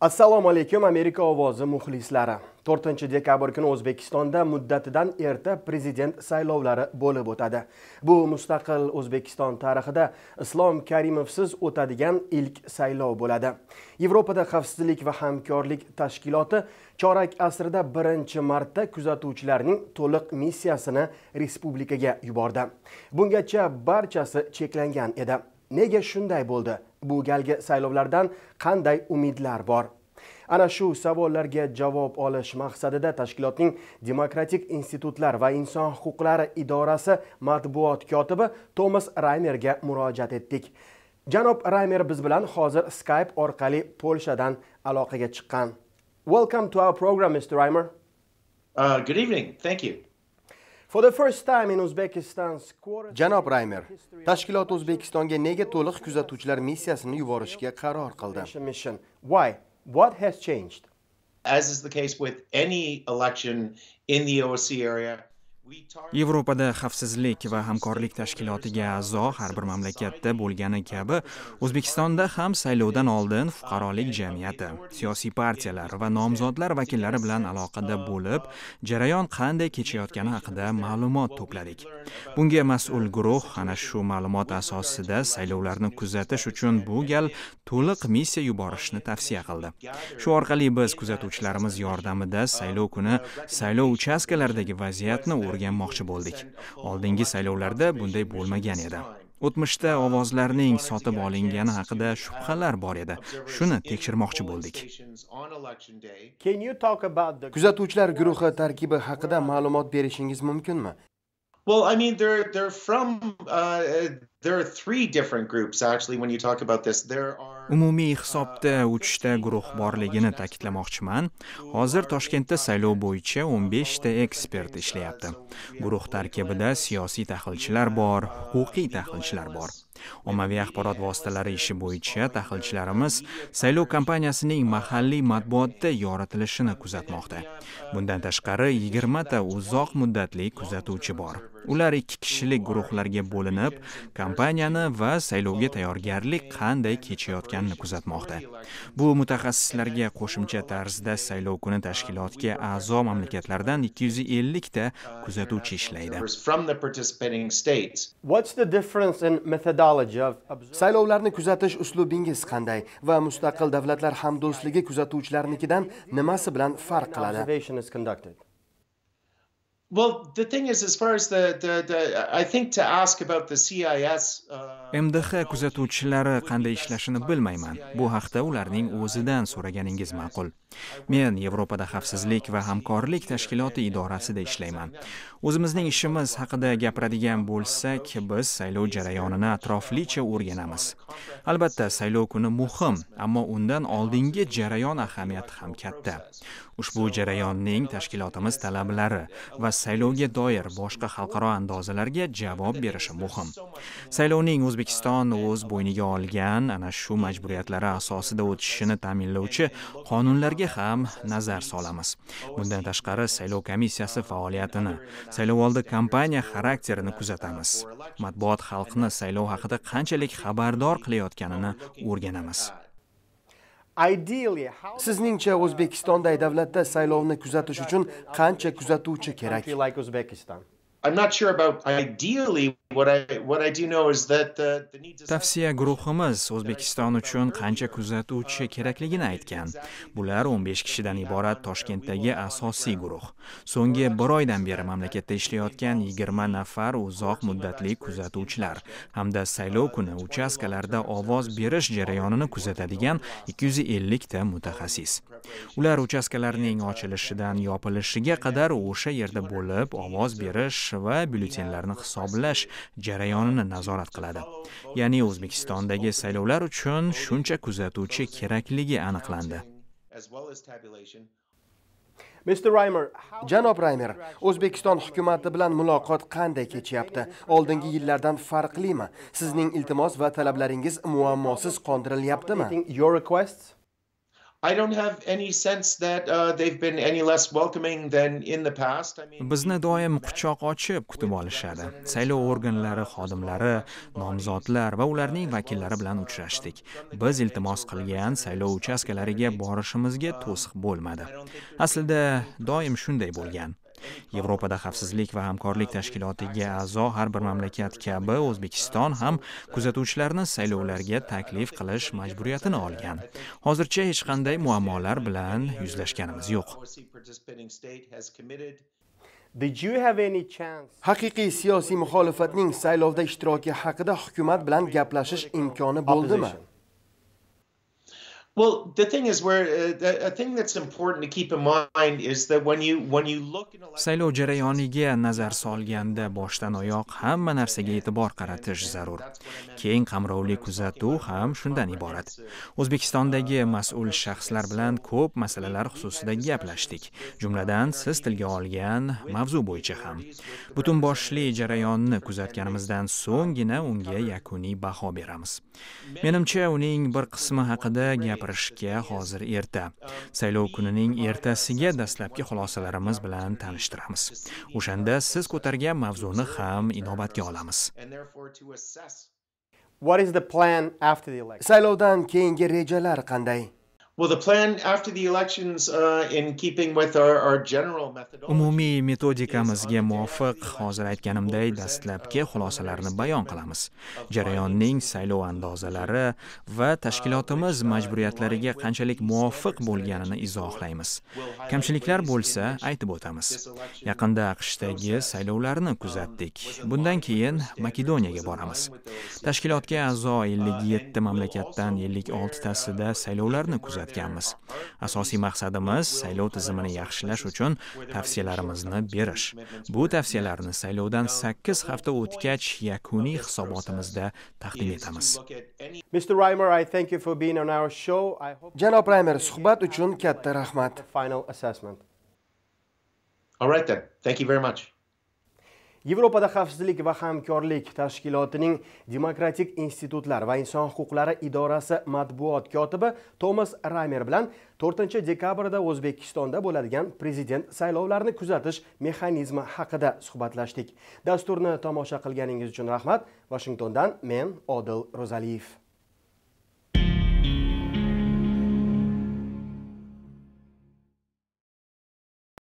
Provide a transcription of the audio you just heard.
assalomu alaykum amerika ovozi muxlislari 4 dekabr kuni o'zbekistonda muddatidan erta prezident saylovlari bo'lib o'tadi bu mustaqil o'zbekiston tarixida islom karimovsiz o'tadigan ilk saylov bo'ladi yevropada xavfsizlik va hamkorlik tashkiloti chorak asrda birinchi marta kuzatuvchilarning to'liq missiyasini respublikaga yubordi bungacha barchasi cheklangan edi nega shunday bo'ldi bu galgi saylovlardan qanday umidlar bor ana shu savollarga javob olish maqsadida tashkilotning demokratik institutlar va inson huquqlari idorasi matbuot kotibi tomas raymerga murojaat etdik janob raymer biz bilan hozir skype orqali polshadan aloqaga chiqqan welcome to our program mr raymer uh, good evening thank you janob raymer tashkilot o'zbekistonga nega to'liq kuzatuvchilar missiyasini yuborishga qaror qildi why what has changed as is the case with any election in the OSCE area Yevropada xavfsizlik va hamkorlik tashkilotiga a'zo har bir mamlakatda bo'lgani kabi, O'zbekistonda ham saylovdan oldin fuqarolik jamiyati, siyosiy partiyalar va nomzodlar vakillari bilan aloqada bo'lib, jarayon qanday kechayotgani haqida ma'lumot to'pladik. Bunga mas'ul guruh ana shu ma'lumot asosida saylovlarni kuzatish uchun bu gal to'liq missiya yuborishni tavsiya qildi. Shu orqali biz kuzatuvchilarimiz yordamida saylov kuni saylov uchastkalardagi vaziyatni o'rganmoqchi bo'ldik oldingi saylovlarda bunday bo'lmagan edi o'tmishda ovozlarning sotib olingani haqida shubhalar bor edi shuni tekshirmoqchi bo'ldik kuzatuvchilar guruhi tarkibi haqida ma'lumot berishingiz mumkinmi Well, I mean, they're they're from uh, there are three different groups actually. When you talk about this, there are umumiy hisobda uh, uchta guruh borligini ta'kidlamoqchiman. Hozir Toshkentda saylov bo'yicha 15 ta ekspert ishlayapti. Guruh tarkibida siyosiy tahlilchilar bor, huquqiy tahlilchilar bor. Ommaviy axborot vositalari ishi bo'yicha tahlilchilarimiz saylov kampaniyasining mahalliy matbuotda yoritilishini kuzatmoqda. Bundan tashqari 20 ta uzoq muddatli kuzatuvchi bor. Ular ikki kishilik guruhlarga bo'linib, kompaniyani va saylovga tayyorgarlik qanday kechayotganini kuzatmoqda. Bu mutaxassislarga qo'shimcha tarzda saylov kuni tashkilotga a'zo mamlakatlardan 250 ta kuzatuvchi ishlaydi. Saylovlarni kuzatish uslubingiz qanday va mustaqil davlatlar hamdo'stligi kuzatuvchilarnikidan nimasi bilan farq qiladi? mdh uh, kuzatuvchilari qanday ishlashini bilmayman bu haqda ularning o'zidan so'raganingiz ma'qul men yevropada xavfsizlik va hamkorlik tashkiloti idorasida ishlayman o'zimizning ishimiz haqida gapiradigan bo'lsak biz saylov jarayonini atroflicha o'rganamiz albatta saylov kuni muhim ammo undan oldingi jarayon ahamiyati ham katta ushbu jarayonning tashkilotimiz talablari va saylovga doir boshqa xalqaro andozalarga javob berishi muhim saylovning o'zbekiston o'z bo'yniga olgan ana shu majburiyatlari asosida o'tishini ta'minlovchi qonunlarga ham nazar solamiz bundan tashqari saylov komissiyasi faoliyatini saylovoldi kompaniya xarakterini kuzatamiz matbuot xalqni saylov haqida qanchalik xabardor qilayotganini o'rganamiz sizningcha o'zbekistonday davlatda saylovni kuzatish uchun qancha kuzatuvchi kerak not sure about ideally what I what I do know is that the, the need to Tavsiya guruhimiz O'zbekiston uchun qancha kuzatuvchi kerakligini aytgan. Bular 15 kishidan iborat Toshkentdagi asosiy guruh. So'nggi 1 oydan beri mamlakatda ishlayotgan 20 nafar uzoq muddatli kuzatuvchilar hamda saylov kuni uchastkalarda ovoz berish jarayonini kuzatadigan 250 ta mutaxassis. Ular uchastkalarning ochilishidan yopilishiga qadar o'sha yerda bo'lib ovoz berish va byulletenlarni hisoblash jarayonini nazorat qiladi ya'ni o'zbekistondagi saylovlar uchun shuncha kuzatuvchi kerakligi aniqlandi Mr. Reimer, janob raymer O'zbekiston hukumati bilan muloqot qanday kechyapti? Oldingi yillardan farqlimi? Sizning iltimos va talablaringiz muammosiz qondirilyaptimi? Your requests bizni doim quchoq ochib kutib olishadi saylov organlari xodimlari nomzodlar va ularning vakillari bilan uchrashdik biz iltimos qilgan saylov uchastkalariga borishimizga to'siq bo'lmadi aslida doim shunday bo'lgan yevropada xavfsizlik va hamkorlik tashkilotiga a'zo har bir mamlakat kabi o'zbekiston ham kuzatuvchilarni saylovlarga taklif qilish majburiyatini olgan hozircha hech qanday muammolar bilan yuzlashganimiz yo'q haqiqiy siyosiy muxolifatning saylovda ishtiroki haqida hukumat bilan gaplashish imkoni bo'ldimi Well, the thing is, where uh, a thing that's important to keep in mind is that when you when you look. Saylov jarayoniga nazar solganda boshdan oyoq hamma narsaga e'tibor qaratish zarur. Keng qamrovli kuzatuv ham shundan iborat. Uh, O'zbekistondagi uh, mas'ul shaxslar bilan ko'p masalalar xususida gaplashdik. Jumladan, siz tilga olgan mavzu bo'yicha ham. Uh, Butun boshli jarayonni kuzatganimizdan so'nggina unga yakuniy baho beramiz. Menimcha, uning bir qismi haqida gap gapirishga hozir erta. Saylov kunining ertasiga dastlabki xulosalarimiz bilan tanishtiramiz. O'shanda siz ko'targan mavzuni ham inobatga olamiz. What is the plan after the election? Saylovdan keyingi rejalar qanday? Well, the plan after the elections, uh, in keeping with our, our general methodology, umumiy metodikamizga muvofiq hozir aytganimday dastlabki xulosalarni bayon qilamiz jarayonning saylov andozalari uh, va tashkilotimiz majburiyatlariga qanchalik muvofiq bo'lganini izohlaymiz kamchiliklar bo'lsa aytib o'tamiz yaqinda aqshdagi saylovlarni kuzatdik um, bundan keyin makedoniyaga boramiz tashkilotga a'zo 57 uh, mamlakatdan 56 tasida uh, saylovlarni kuzatdik ko'rsatganmiz asosiy maqsadimiz saylov tizimini yaxshilash uchun tavsiyalarimizni berish bu tavsiyalarni saylovdan 8 hafta o'tgach yakuniy hisobotimizda taqdim etamiz mr raymer i thank you for being on our show janob raymer suhbat uchun katta rahmat final assessment all right then thank you very much yevropada xavfsizlik va hamkorlik tashkilotining demokratik institutlar va inson huquqlari idorasi matbuot kotibi tomas raymer bilan 4 dekabrda o'zbekistonda bo'ladigan prezident saylovlarini kuzatish mexanizmi haqida suhbatlashdik dasturni tomosha qilganingiz uchun rahmat vashingtondan men odil ro'zaliyev